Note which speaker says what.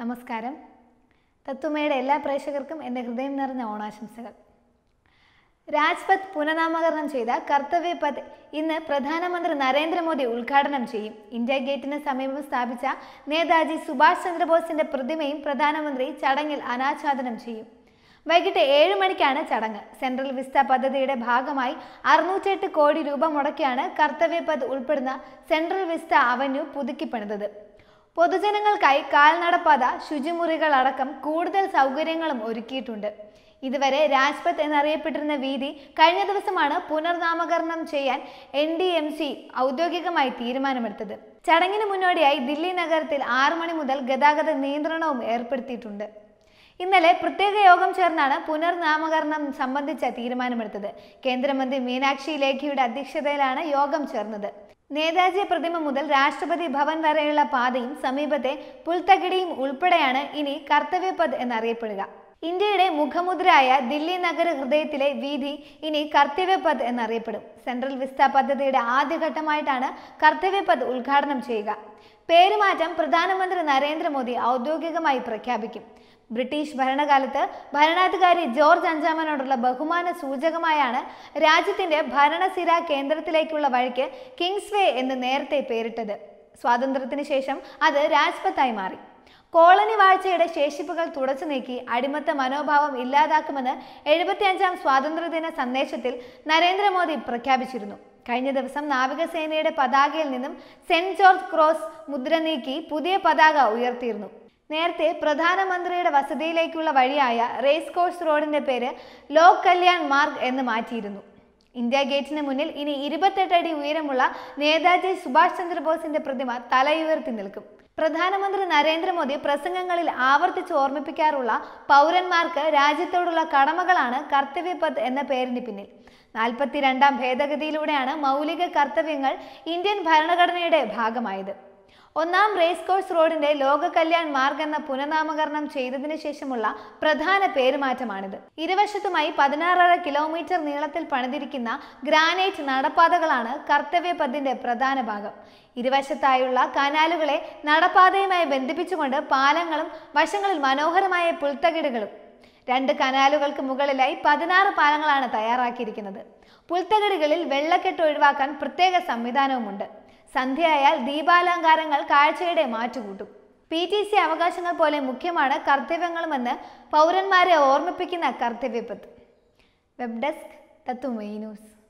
Speaker 1: നമസ്കാരം തത്തുമ്മയുടെ എല്ലാ പ്രേക്ഷകർക്കും എൻ്റെ ഹൃദയം നിറഞ്ഞ ഓണാശംസകൾ രാജ്പഥ് പുനനാമകരണം ചെയ്ത പഥ് ഇന്ന് പ്രധാനമന്ത്രി നരേന്ദ്രമോദി ഉദ്ഘാടനം ചെയ്യും ഇന്ത്യ ഗേറ്റിന് സമീപം സ്ഥാപിച്ച നേതാജി സുഭാഷ് ചന്ദ്രബോസിന്റെ പ്രതിമയും പ്രധാനമന്ത്രി ചടങ്ങിൽ അനാച്ഛാദനം ചെയ്യും വൈകിട്ട് ഏഴ് മണിക്കാണ് ചടങ്ങ് സെൻട്രൽ വിസ്ത പദ്ധതിയുടെ ഭാഗമായി അറുന്നൂറ്റെട്ട് കോടി രൂപ മുടക്കിയാണ് പദ് ഉൾപ്പെടുന്ന സെൻട്രൽ വിസ്ത അവന്യൂ പുതുക്കിപ്പണിതത് പൊതുജനങ്ങൾക്കായി കാൽനടപ്പാത ശുചിമുറികൾ അടക്കം കൂടുതൽ സൗകര്യങ്ങളും ഒരുക്കിയിട്ടുണ്ട് ഇതുവരെ രാജ്പത്ത് എന്നറിയപ്പെട്ടിരുന്ന വീതി കഴിഞ്ഞ ദിവസമാണ് പുനർനാമകരണം ചെയ്യാൻ എൻ ഡി എം സി ഔദ്യോഗികമായി തീരുമാനമെടുത്തത് ചടങ്ങിന് മുന്നോടിയായി ദില്ലി നഗരത്തിൽ ആറു മണി മുതൽ ഗതാഗത നിയന്ത്രണവും ഏർപ്പെടുത്തിയിട്ടുണ്ട് ഇന്നലെ പ്രത്യേക യോഗം ചേർന്നാണ് പുനർനാമകരണം സംബന്ധിച്ച തീരുമാനമെടുത്തത് കേന്ദ്രമന്ത്രി മീനാക്ഷി ലേഖിയുടെ അധ്യക്ഷതയിലാണ് യോഗം ചേർന്നത് നേതാജി പ്രതിമ മുതൽ രാഷ്ട്രപതി ഭവൻ വരെയുള്ള പാതയും സമീപത്തെ പുൽത്തകിടിയും ഉൾപ്പെടെയാണ് ഇനി കർത്തവ്യപഥ് എന്നറിയപ്പെടുക ഇന്ത്യയുടെ മുഖമുദ്രയായ ദില്ലി നഗര ഹൃദയത്തിലെ വീതി ഇനി കർത്തവ്യപദ് എന്നറിയപ്പെടും സെൻട്രൽ വിസ്ത പദ്ധതിയുടെ ആദ്യഘട്ടമായിട്ടാണ് കർത്തവ്യപദ് ഉദ്ഘാടനം ചെയ്യുക പേരുമാറ്റം പ്രധാനമന്ത്രി നരേന്ദ്രമോദി ഔദ്യോഗികമായി പ്രഖ്യാപിക്കും ബ്രിട്ടീഷ് ഭരണകാലത്ത് ഭരണാധികാരി ജോർജ് അഞ്ചാമനോടുള്ള ബഹുമാന സൂചകമായാണ് രാജ്യത്തിന്റെ ഭരണസിര കേന്ദ്രത്തിലേക്കുള്ള വഴിക്ക് കിങ്സ് വേ എന്ന് നേരത്തെ പേരിട്ടത് സ്വാതന്ത്ര്യത്തിന് ശേഷം അത് രാജ്പഥായി മാറി കോളനി വാഴ്ചയുടെ ശേഷിപ്പുകൾ തുടച്ചു നീക്കി അടിമത്ത മനോഭാവം ഇല്ലാതാക്കുമെന്ന് എഴുപത്തിയഞ്ചാം സ്വാതന്ത്ര്യദിന സന്ദേശത്തിൽ നരേന്ദ്രമോദി പ്രഖ്യാപിച്ചിരുന്നു കഴിഞ്ഞ ദിവസം നാവികസേനയുടെ പതാകയിൽ നിന്നും സെന്റ് ജോർജ് ക്രോസ് മുദ്ര നീക്കി പുതിയ പതാക ഉയർത്തിയിരുന്നു നേരത്തെ പ്രധാനമന്ത്രിയുടെ വസതിയിലേക്കുള്ള വഴിയായ റേസ് കോഴ്സ് റോഡിന്റെ പേര് ലോക് കല്യാൺ മാർഗ് എന്ന് മാറ്റിയിരുന്നു ഇന്ത്യ ഗേറ്റിന് മുന്നിൽ ഇനി ഇരുപത്തെട്ട് അടി ഉയരമുള്ള നേതാജി സുഭാഷ് ചന്ദ്രബോസിന്റെ പ്രതിമ തലയുയർത്തി നിൽക്കും പ്രധാനമന്ത്രി നരേന്ദ്രമോദി പ്രസംഗങ്ങളിൽ ആവർത്തിച്ച് ഓർമ്മിപ്പിക്കാറുള്ള പൗരന്മാർക്ക് രാജ്യത്തോടുള്ള കടമകളാണ് കർത്തവ്യപദ് എന്ന പേരിന് പിന്നിൽ നാൽപ്പത്തിരണ്ടാം ഭേദഗതിയിലൂടെയാണ് മൗലിക കർത്തവ്യങ്ങൾ ഇന്ത്യൻ ഭരണഘടനയുടെ ഭാഗമായത് ഒന്നാം റേസ് കോഴ്സ് റോഡിന്റെ ലോക കല്യാൺ മാർഗ് എന്ന പുനർനാമകരണം ചെയ്തതിനു ശേഷമുള്ള പ്രധാന പേരുമാറ്റമാണിത് ഇരുവശത്തുമായി പതിനാറര കിലോമീറ്റർ നീളത്തിൽ പണിതിരിക്കുന്ന ഗ്രാനൈറ്റ് നടപ്പാതകളാണ് കർത്തവ്യപദിന്റെ പ്രധാന ഭാഗം ഇരുവശത്തായുള്ള കനാലുകളെ നടപ്പാതയുമായി ബന്ധിപ്പിച്ചുകൊണ്ട് പാലങ്ങളും വശങ്ങളിൽ മനോഹരമായ പുൽത്തകിടുകളും രണ്ട് കനാലുകൾക്ക് മുകളിലായി പതിനാറ് പാലങ്ങളാണ് തയ്യാറാക്കിയിരിക്കുന്നത് പുൽത്തകിടുകളിൽ വെള്ളക്കെട്ട് ഒഴിവാക്കാൻ പ്രത്യേക സംവിധാനവുമുണ്ട് സന്ധ്യയായാൽ ദീപാലങ്കാരങ്ങൾ കാഴ്ചയുടെ മാറ്റുകൂട്ടും പി ടി സി അവകാശങ്ങൾ പോലെ മുഖ്യമാണ് കർത്തവ്യങ്ങളുമെന്ന് പൗരന്മാരെ ഓർമ്മിപ്പിക്കുന്ന കർത്തവ്യപത്ത് വെബ് ഡെസ്ക് തത്വമൈ ന്യൂസ്